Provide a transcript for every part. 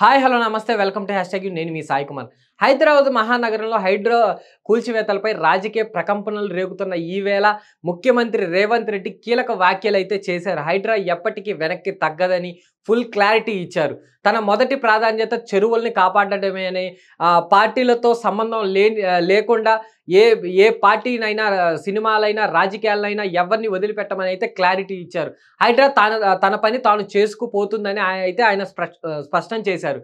Hi hello నమస్తే welcome to hashtag నేను మీ సాయి కుమార్ హైదరాబాద్ మహానగరంలో హైడ్రో కూల్చివేతలపై రాజకీయ ప్రకంపనలు రేగుతున్న ఈవేళ ముఖ్యమంత్రి రేవంత్ రెడ్డి కీలక వ్యాఖ్యలు అయితే చేశారు హైడ్రా ఎప్పటికీ వెనక్కి తగ్గదని ఫుల్ క్లారిటీ ఇచ్చారు తన మొదటి ప్రాధాన్యత చెరువుల్ని కాపాడటమే అని పార్టీలతో సంబంధం లే లేకుండా ఏ ఏ పార్టీనైనా సినిమాలైనా రాజకీయాలైనా ఎవరిని వదిలిపెట్టమని అయితే క్లారిటీ ఇచ్చారు హైడ్రా తన తన పని తాను చేసుకుపోతుందని అయితే ఆయన స్పష్టం చేశారు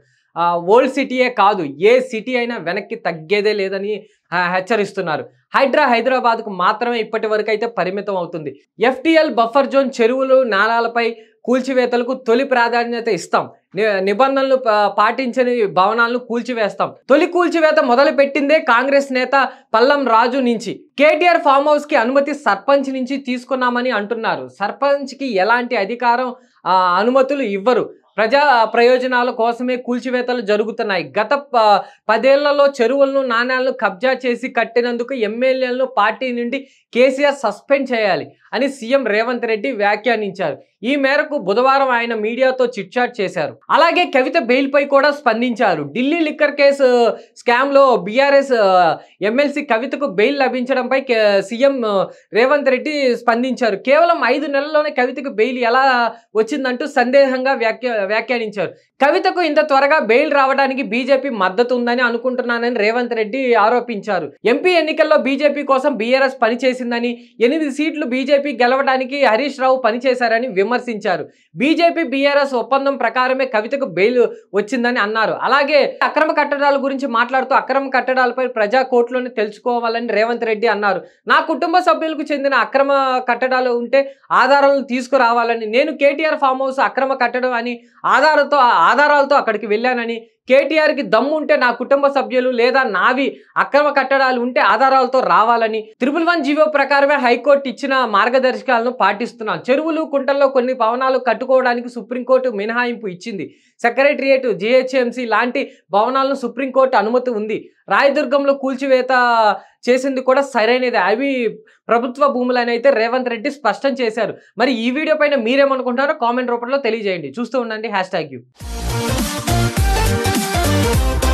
ఓల్డ్ సిటీయే కాదు ఏ సిటీ అయినా వెనక్కి తగ్గేదే లేదని హెచ్చరిస్తున్నారు హైడ్రా హైదరాబాద్కు మాత్రమే ఇప్పటి వరకు అయితే పరిమితం అవుతుంది ఎఫ్టీఎల్ బఫర్ జోన్ చెరువులు నాళాలపై కూల్చివేతలకు తొలి ప్రాధాన్యత ఇస్తాం నిబంధనలు పాటించని భవనాలను కూల్చివేస్తాం తొలి కూల్చివేత మొదలు పెట్టిందే కాంగ్రెస్ నేత పల్లం రాజు నుంచి కేటీఆర్ ఫామ్ హౌస్ కి అనుమతి సర్పంచ్ నుంచి తీసుకున్నామని అంటున్నారు సర్పంచ్ కి ఎలాంటి అధికారం అనుమతులు ఇవ్వరు ప్రజా ప్రయోజనాల కోసమే కూల్చివేతలు జరుగుతున్నాయి గత పదేళ్లలో చెరువులను నాణ్యాలను కబ్జా చేసి కట్టినందుకు ఎమ్మెల్యేలను పార్టీ నుండి కేసీఆర్ సస్పెండ్ చేయాలి అని సీఎం రేవంత్ రెడ్డి వ్యాఖ్యానించారు ఈ మేరకు బుధవారం ఆయన మీడియాతో చిట్చాట్ చేశారు అలాగే కవిత బెయిల్పై కూడా స్పందించారు ఢిల్లీ లిక్కర్ కేసు స్కామ్లో బీఆర్ఎస్ ఎమ్మెల్సీ కవితకు బెయిల్ లభించడంపై సీఎం రేవంత్ రెడ్డి స్పందించారు కేవలం ఐదు నెలల్లోనే కవితకు బెయిల్ ఎలా వచ్చిందంటూ సందేహంగా వ్యాఖ్యా వ్యాఖ్యానించారు కవితకు ఇంత త్వరగా బెయిల్ రావడానికి బీజేపీ మద్దతు ఉందని అనుకుంటున్నానని రేవంత్ రెడ్డి ఆరోపించారు ఎంపీ ఎన్నికల్లో బీజేపీ కోసం బీఆర్ఎస్ పనిచేసిందని ఎనిమిది సీట్లు బీజేపీ గెలవడానికి హరీష్ రావు పనిచేశారని విమర్శించారు బీజేపీ బీఆర్ఎస్ ఒప్పందం ప్రకారమే కవితకు బెయిల్ వచ్చిందని అన్నారు అలాగే అక్రమ కట్టడాల గురించి మాట్లాడుతూ అక్రమ కట్టడాలపై ప్రజా కోర్టులోనే తెలుసుకోవాలని రేవంత్ రెడ్డి అన్నారు నా కుటుంబ సభ్యులకు చెందిన అక్రమ కట్టడాలు ఉంటే ఆధారాలను తీసుకురావాలని నేను కేటీఆర్ ఫామ్ హౌస్ అక్రమ కట్టడం అని ఆధారంతో ఆధారాలతో అక్కడికి వెళ్ళానని కేటీఆర్కి దమ్ము ఉంటే నా కుటుంబ సభ్యులు లేదా నావి అక్రమ కట్టడాలు ఉంటే ఆధారాలతో రావాలని త్రిపుల్ వన్ జీవో ప్రకారమే హైకోర్టు ఇచ్చిన మార్గదర్శకాలను పాటిస్తున్నాం చెరువులు కుంటల్లో కొన్ని భవనాలు కట్టుకోవడానికి సుప్రీంకోర్టు మినహాయింపు ఇచ్చింది సెక్రటరియేట్ జిహెచ్ఎంసీ లాంటి భవనాలను సుప్రీంకోర్టు అనుమతి ఉంది రాయదుర్గంలో కూల్చివేత చేసింది కూడా సరైనది అవి ప్రభుత్వ భూములని అయితే రేవంత్ రెడ్డి స్పష్టం చేశారు మరి ఈ వీడియో పైన మీరేమనుకుంటారో కామెంట్ రూపంలో తెలియజేయండి చూస్తూ ఉండండి hashtag U Thank you.